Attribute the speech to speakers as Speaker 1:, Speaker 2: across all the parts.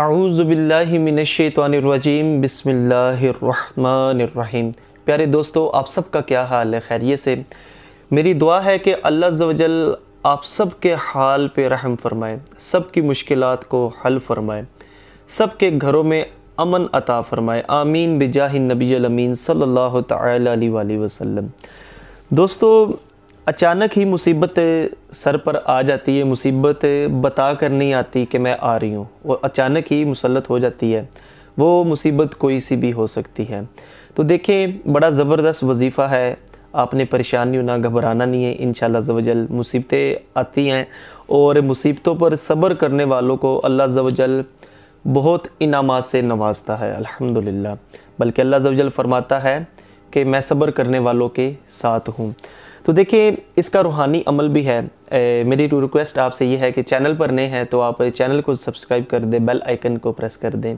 Speaker 1: आऊज़बिल्लिमिनशैतवानरजीम बसमीम प्यारे दोस्तों आप सबका क्या हाल है खैरिए से मेरी दुआ है कि अल्लाह जवजल आप सब के हाल पे रहम फरमाए सब की मुश्किल को हल फरमाए सब के घरों में अमन अता फरमाए आमीन बिजाह नबी अमीन सल्ला अलैहि दोस्तों अचानक ही मुसीबत सर पर आ जाती है मुसीबत बता कर नहीं आती कि मैं आ रही हूँ वो अचानक ही मुसलत हो जाती है वो मुसीबत कोई सी भी हो सकती है तो देखें बड़ा ज़बरदस्त वजीफ़ा है आपने परेशान नहीं होना घबराना नहीं है इन शवजल मुसीबतें आती हैं और मुसीबतों पर सब्र करने वालों को अल्लाह जवजल बहुत इनाम से नवाजता है अल्हम्दुलिल्लाह बल्कि अल्लाह जवजल फरमाता है कि मैं सब्र करने वालों के साथ हूँ तो देखिए इसका रूहानी अमल भी है ए, मेरी टू रिक्वेस्ट आपसे ये है कि चैनल पर नए हैं तो आप चैनल को सब्सक्राइब कर दें बेल आइकन को प्रेस कर दें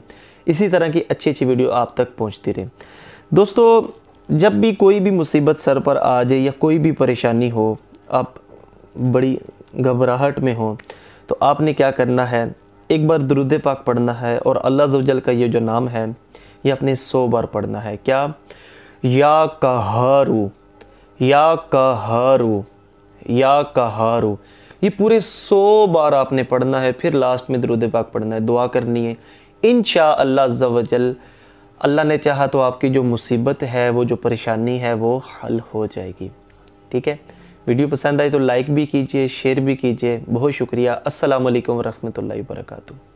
Speaker 1: इसी तरह की अच्छी अच्छी वीडियो आप तक पहुँचती रहे दोस्तों जब भी कोई भी मुसीबत सर पर आ जाए या कोई भी परेशानी हो आप बड़ी घबराहट में हो तो आपने क्या करना है एक बार दरुद पाक पढ़ना है और अल्लाह जवजल का ये जो नाम है ये अपने सौ बार पढ़ना है क्या या कहारू या कहारू या कहारू ये पूरे सौ बार आपने पढ़ना है फिर लास्ट में दरुद पाक पढ़ना है दुआ करनी है इन शाह अल्लाह जवजल अल्लाह ने चाहा तो आपकी जो मुसीबत है वो जो परेशानी है वो हल हो जाएगी ठीक है वीडियो पसंद आई तो लाइक भी कीजिए शेयर भी कीजिए बहुत शुक्रिया असलकम वरहमल वर्का